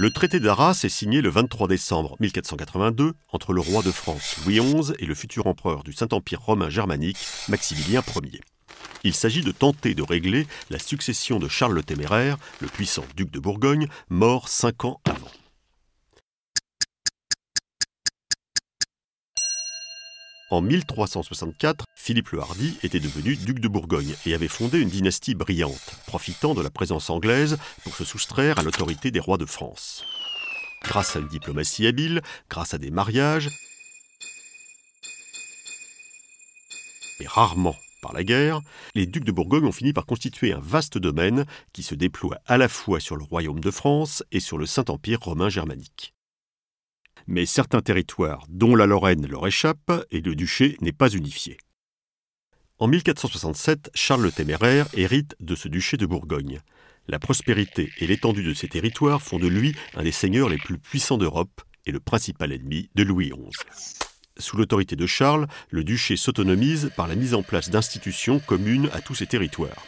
Le traité d'Arras est signé le 23 décembre 1482 entre le roi de France Louis XI et le futur empereur du Saint-Empire romain germanique Maximilien Ier. Il s'agit de tenter de régler la succession de Charles le Téméraire, le puissant duc de Bourgogne, mort cinq ans En 1364, Philippe le Hardy était devenu duc de Bourgogne et avait fondé une dynastie brillante, profitant de la présence anglaise pour se soustraire à l'autorité des rois de France. Grâce à une diplomatie habile, grâce à des mariages, mais rarement par la guerre, les ducs de Bourgogne ont fini par constituer un vaste domaine qui se déploie à la fois sur le royaume de France et sur le Saint-Empire romain germanique mais certains territoires, dont la Lorraine leur échappent, et le duché n'est pas unifié. En 1467, Charles le Téméraire hérite de ce duché de Bourgogne. La prospérité et l'étendue de ses territoires font de lui un des seigneurs les plus puissants d'Europe et le principal ennemi de Louis XI. Sous l'autorité de Charles, le duché s'autonomise par la mise en place d'institutions communes à tous ses territoires.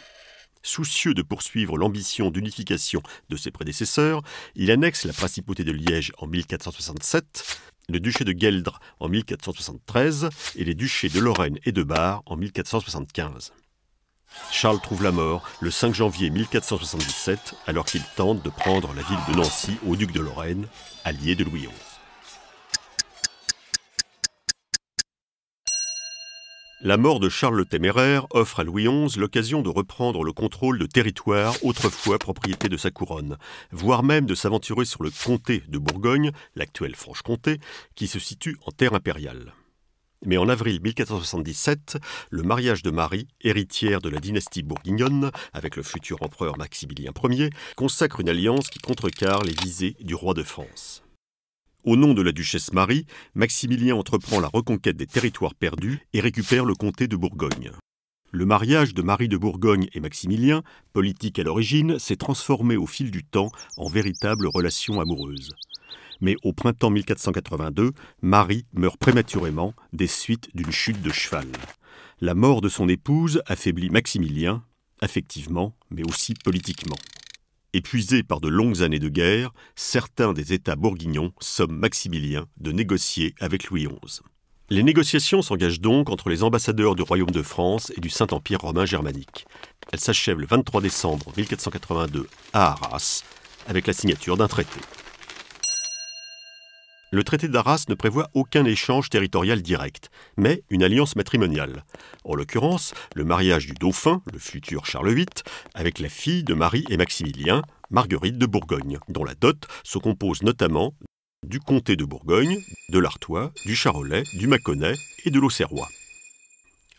Soucieux de poursuivre l'ambition d'unification de ses prédécesseurs, il annexe la principauté de Liège en 1467, le duché de Gueldre en 1473 et les duchés de Lorraine et de Bar en 1475. Charles trouve la mort le 5 janvier 1477 alors qu'il tente de prendre la ville de Nancy au duc de Lorraine, allié de Louis XI. La mort de Charles le Téméraire offre à Louis XI l'occasion de reprendre le contrôle de territoires autrefois propriété de sa couronne, voire même de s'aventurer sur le comté de Bourgogne, l'actuelle Franche-Comté, qui se situe en terre impériale. Mais en avril 1477, le mariage de Marie, héritière de la dynastie bourguignonne avec le futur empereur Maximilien Ier, consacre une alliance qui contrecarre les visées du roi de France. Au nom de la duchesse Marie, Maximilien entreprend la reconquête des territoires perdus et récupère le comté de Bourgogne. Le mariage de Marie de Bourgogne et Maximilien, politique à l'origine, s'est transformé au fil du temps en véritable relation amoureuse. Mais au printemps 1482, Marie meurt prématurément des suites d'une chute de cheval. La mort de son épouse affaiblit Maximilien, affectivement, mais aussi politiquement. Épuisés par de longues années de guerre, certains des États bourguignons somment Maximilien de négocier avec Louis XI. Les négociations s'engagent donc entre les ambassadeurs du Royaume de France et du Saint-Empire romain germanique. Elles s'achèvent le 23 décembre 1482 à Arras avec la signature d'un traité le traité d'Arras ne prévoit aucun échange territorial direct, mais une alliance matrimoniale. En l'occurrence, le mariage du dauphin, le futur Charles VIII, avec la fille de Marie et Maximilien, Marguerite de Bourgogne, dont la dot se compose notamment du comté de Bourgogne, de l'Artois, du Charolais, du Mâconnais et de l'Auxerrois.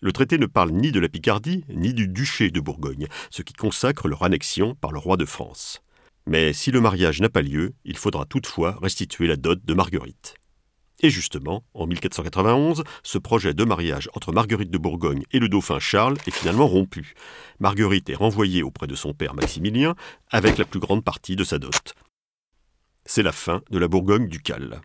Le traité ne parle ni de la Picardie, ni du duché de Bourgogne, ce qui consacre leur annexion par le roi de France. Mais si le mariage n'a pas lieu, il faudra toutefois restituer la dot de Marguerite. Et justement, en 1491, ce projet de mariage entre Marguerite de Bourgogne et le dauphin Charles est finalement rompu. Marguerite est renvoyée auprès de son père Maximilien avec la plus grande partie de sa dot. C'est la fin de la Bourgogne ducale.